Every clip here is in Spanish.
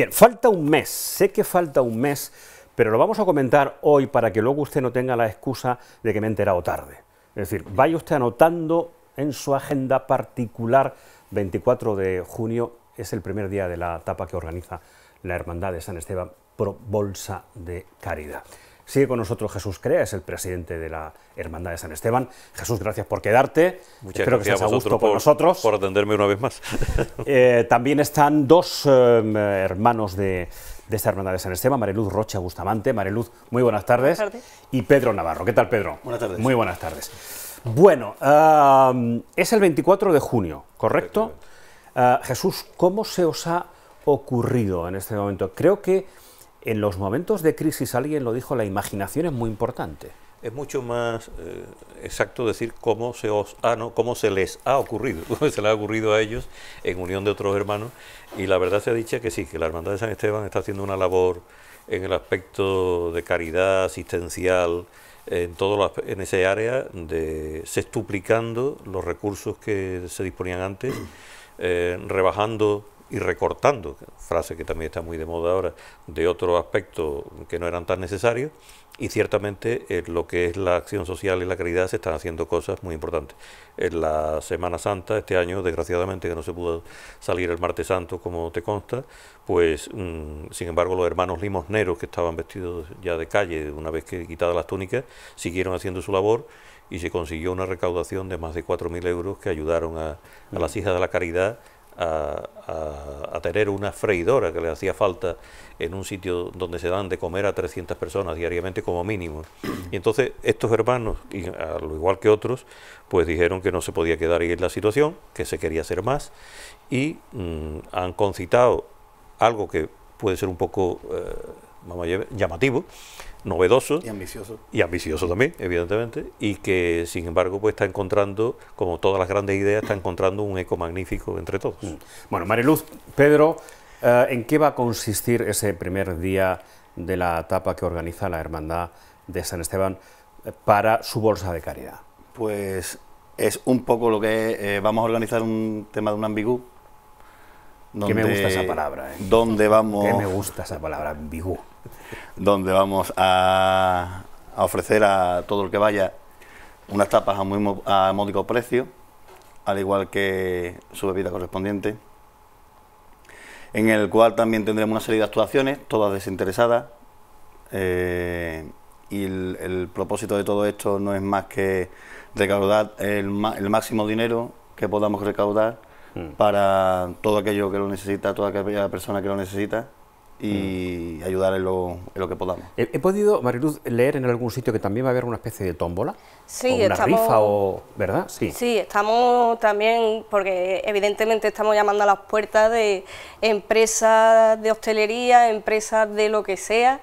Bien, falta un mes, sé que falta un mes, pero lo vamos a comentar hoy para que luego usted no tenga la excusa de que me he enterado tarde. Es decir, vaya usted anotando en su agenda particular, 24 de junio es el primer día de la etapa que organiza la Hermandad de San Esteban pro Bolsa de Caridad. Sigue con nosotros Jesús Crea, es el presidente de la Hermandad de San Esteban. Jesús, gracias por quedarte. Muchas gracias que a, por, nosotros. Por atenderme una vez más. Eh, también están dos em, hermanos de, esta hermandad de San Esteban, Mariluz Rocha Bustamante. Mariluz, muy buenas tardes. Y Pedro Navarro. ¿Qué tal, Pedro? Buenas tardes. Muy buenas tardes. Bueno, es el 24 de junio, ¿correcto? Ah, Jesús, ¿cómo se os ha ocurrido en este momento? Creo que en los momentos de crisis, alguien lo dijo, la imaginación es muy importante. Es mucho más eh, exacto decir cómo se, os, ah, no, cómo se les ha ocurrido, cómo se les ha ocurrido a ellos en unión de otros hermanos. Y la verdad se ha dicho que sí, que la Hermandad de San Esteban está haciendo una labor en el aspecto de caridad asistencial, en, todo en ese área, de se estuplicando los recursos que se disponían antes, eh, rebajando y recortando, frase que también está muy de moda ahora, de otros aspectos que no eran tan necesarios, y ciertamente en eh, lo que es la acción social y la caridad se están haciendo cosas muy importantes. En la Semana Santa, este año, desgraciadamente que no se pudo salir el martes santo, como te consta, pues mm, sin embargo los hermanos limosneros que estaban vestidos ya de calle, una vez que quitadas las túnicas, siguieron haciendo su labor y se consiguió una recaudación de más de 4.000 euros que ayudaron a, a las hijas de la caridad a, tener una freidora que le hacía falta en un sitio donde se dan de comer a 300 personas diariamente como mínimo. Y entonces estos hermanos, y al igual que otros, pues dijeron que no se podía quedar ahí en la situación, que se quería hacer más y mm, han concitado algo que puede ser un poco... Eh, vamos llamativo, novedoso. Y ambicioso. Y ambicioso también, evidentemente, y que sin embargo pues está encontrando, como todas las grandes ideas, está encontrando un eco magnífico entre todos. Mm. Bueno, Mariluz, Pedro, eh, ¿en qué va a consistir ese primer día de la etapa que organiza la Hermandad de San Esteban eh, para su bolsa de caridad? Pues es un poco lo que eh, vamos a organizar un tema de un ambigú. que me gusta esa palabra. Eh? vamos... Que me gusta esa palabra, ambigú donde vamos a, ofrecer a todo el que vaya unas tapas a muy a módico precio, al igual que su bebida correspondiente, en el cual también tendremos una serie de actuaciones, todas desinteresadas, eh, y el, propósito de todo esto no es más que recaudar el, máximo dinero que podamos recaudar mm. para todo aquello que lo necesita, toda aquella persona que lo necesita y ayudar en lo, que podamos. He, podido, Mariluz, leer en algún sitio que también va a haber una especie de tómbola? Sí, o una rifa o... ¿verdad? Sí. sí, estamos también, porque evidentemente estamos llamando a las puertas de empresas de hostelería, empresas de lo que sea,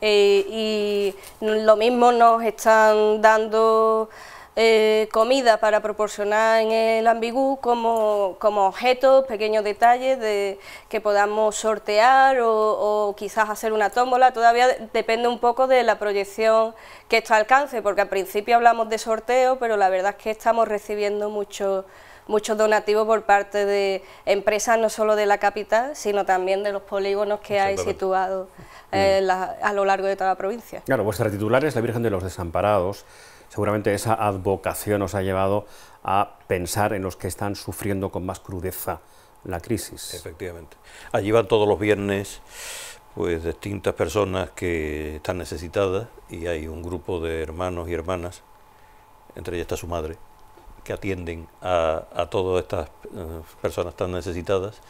eh, y lo mismo nos están dando... Eh, comida para proporcionar en el ambigú como, como objetos, pequeños detalles de, que podamos sortear o, quizás hacer una tómbola, todavía depende un poco de la proyección que esto alcance, porque al principio hablamos de sorteo, pero la verdad es que estamos recibiendo muchos donativos por parte de empresas no solo de la capital, sino también de los polígonos que hay situados eh, a lo largo de toda la provincia. Claro, vuestra titular es la Virgen de los Desamparados, seguramente esa advocación os ha llevado a pensar en los que están sufriendo con más crudeza la crisis. Efectivamente. Allí van todos los viernes pues distintas personas que están necesitadas y hay un grupo de hermanos y hermanas, entre ellas está su madre, que atienden a, todas estas eh, personas tan necesitadas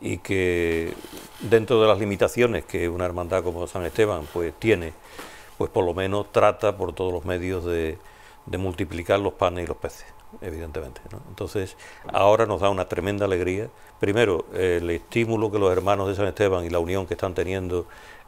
y que dentro de las limitaciones que una hermandad como San Esteban pues tiene pues por lo menos trata por todos los medios de, multiplicar los panes y los peces, evidentemente. Entonces, ahora nos da una tremenda alegría. Primero, el estímulo que los hermanos de San Esteban y la unión que están teniendo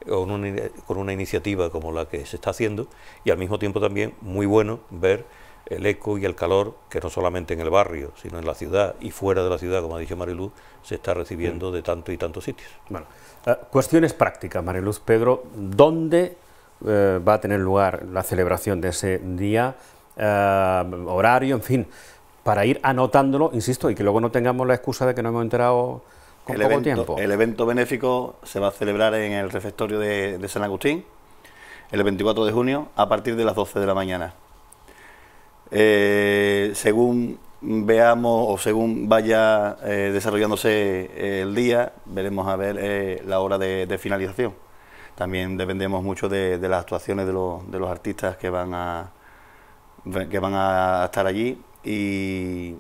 con una, iniciativa como la que se está haciendo, y al mismo tiempo también muy bueno ver el eco y el calor que no solamente en el barrio, sino en la ciudad y fuera de la ciudad, como ha dicho Mariluz, se está recibiendo mm. de tanto y tantos sitios. Bueno, eh, cuestiones prácticas, Mariluz Pedro, ¿dónde eh, va a tener lugar la celebración de ese día, eh, horario, en fin, para ir anotándolo, insisto, y que luego no tengamos la excusa de que no hemos enterado con poco tiempo. El evento benéfico se va a celebrar en el refectorio de, San Agustín el 24 de junio a partir de las 12 de la mañana. Eh, según veamos o según vaya desarrollándose el día, veremos a ver la hora de finalización. También dependemos mucho de, las actuaciones de los, de los artistas que van a que van a estar allí y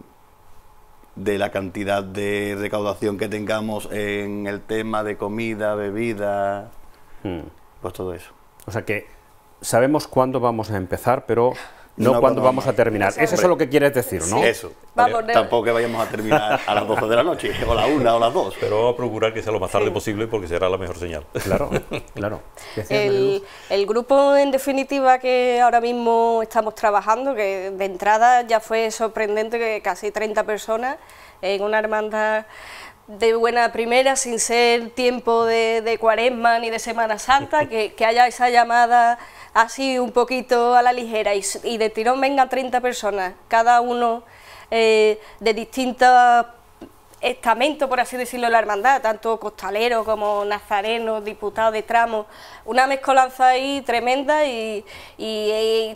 de la cantidad de recaudación que tengamos en el tema de comida, bebida, hmm. pues todo eso. O sea que sabemos cuándo vamos a empezar, pero no, cuando vamos a terminar. Eso es lo que quieres decir, ¿no? Eso. tampoco que vayamos a terminar a las 12 de la noche, o la 1 o a las 2. Pero vamos a procurar que sea lo más tarde posible porque será la mejor señal. Claro, claro. El, el, grupo, en definitiva, que ahora mismo estamos trabajando, que de entrada ya fue sorprendente que casi 30 personas en una hermandad de buena primera, sin ser tiempo de, de cuaresma ni de Semana Santa, que, haya esa llamada así un poquito a la ligera y, de tirón vengan 30 personas, cada uno eh, de distintas estamento, por así decirlo, de la hermandad, tanto costalero como nazareno, diputado de tramo, una mezcolanza ahí tremenda y,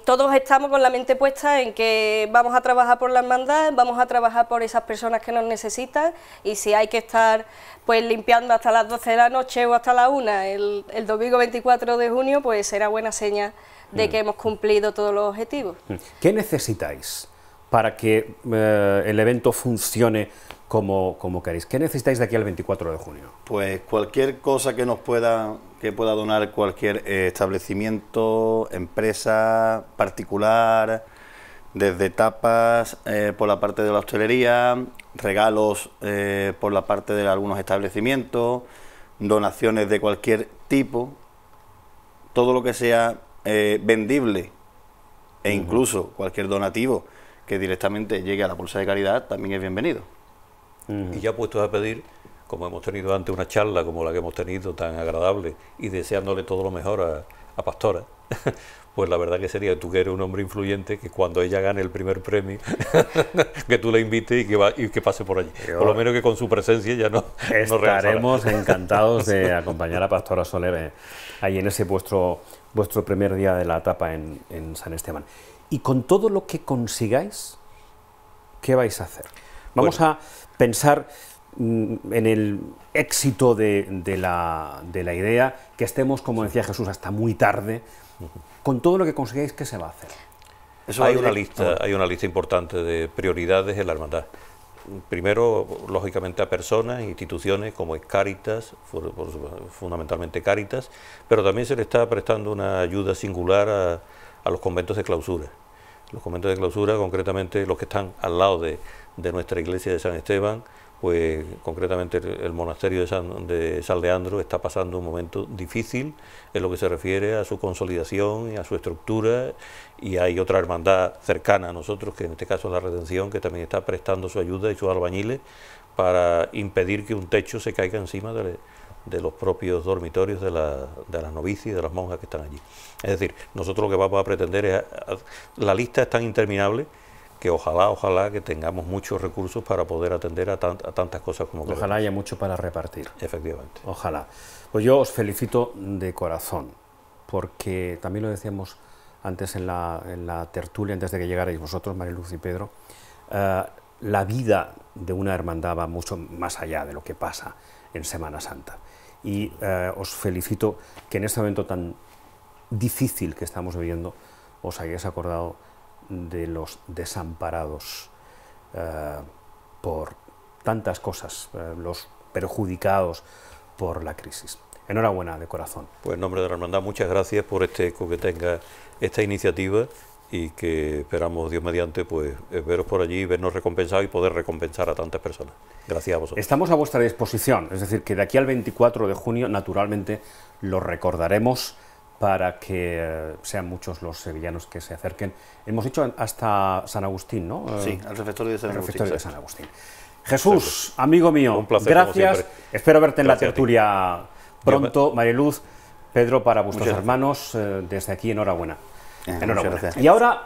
todos estamos con la mente puesta en que vamos a trabajar por la hermandad, vamos a trabajar por esas personas que nos necesitan y si hay que estar pues limpiando hasta las 12 de la noche o hasta la 1 el, domingo 24 de junio, pues será buena seña de mm. que hemos cumplido todos los objetivos. Mm. ¿Qué necesitáis? para que eh, el evento funcione como, como, queréis. ¿Qué necesitáis de aquí al 24 de junio? Pues cualquier cosa que nos pueda, que pueda donar cualquier eh, establecimiento, empresa, particular, desde tapas eh, por la parte de la hostelería, regalos por la parte de algunos establecimientos, donaciones de cualquier tipo, todo lo que sea vendible e incluso cualquier donativo que directamente llegue a la bolsa de caridad también es bienvenido. Y ya puestos a pedir, como hemos tenido antes una charla como la que hemos tenido tan agradable y deseándole todo lo mejor a, Pastora, pues la verdad que sería tú que eres un hombre influyente que cuando ella gane el primer premio que tú la invites y que va, y que pase por allí por lo menos que con su presencia ya no estaremos encantados de acompañar a Pastora Soler eh, ahí en ese vuestro vuestro primer día de la etapa en, en San Esteban y con todo lo que consigáis, ¿qué vais a hacer? Vamos a pensar mm, en el éxito de, la, idea, que estemos, como decía Jesús, hasta muy tarde. Con todo lo que consigáis, ¿qué se va a hacer? Eso hay, una lista, hay una lista importante de prioridades en la hermandad primero, lógicamente, a personas, instituciones como es Cáritas, fundamentalmente Cáritas, pero también se le está prestando una ayuda singular a, a los conventos de clausura. Los conventos de clausura, concretamente los que están al lado de, de nuestra iglesia de San Esteban, pues concretamente el, monasterio de San, Leandro está pasando un momento difícil en lo que se refiere a su consolidación y a su estructura y hay otra hermandad cercana a nosotros, que en este caso es la Redención, que también está prestando su ayuda y sus albañiles para impedir que un techo se caiga encima de, la de los propios dormitorios de, la, de las novicias y de las monjas que están allí. Es decir, nosotros lo que vamos a pretender es, la lista es tan interminable que ojalá, ojalá que tengamos muchos recursos para poder atender a, tantas cosas como... Ojalá haya mucho para repartir. Efectivamente. Ojalá. Pues yo os felicito de corazón, porque también lo decíamos antes en la, tertulia, antes de que llegarais vosotros, Luz y Pedro, eh, la vida de una hermandad va mucho más allá de lo que pasa en Semana Santa y eh, os felicito que en este momento tan difícil que estamos viviendo os hayáis acordado de los desamparados eh, por tantas cosas, eh, los perjudicados por la crisis. Enhorabuena de corazón. Pues en nombre de la Hermandad, muchas gracias por este, que tenga esta iniciativa y que esperamos, Dios mediante, pues eh, veros por allí, vernos recompensados y poder recompensar a tantas personas. Gracias a vosotros. Estamos a vuestra disposición, es decir, que de aquí al 24 de junio, naturalmente, lo recordaremos para que eh, sean muchos los sevillanos que se acerquen. Hemos hecho hasta San Agustín, ¿no? Eh, sí, al refectorio de San Agustín. Jesús, amigo mío, gracias. Espero verte en la tertulia pronto, Mariluz, Pedro, para vuestros hermanos, desde aquí enhorabuena. Enhorabuena. Y ahora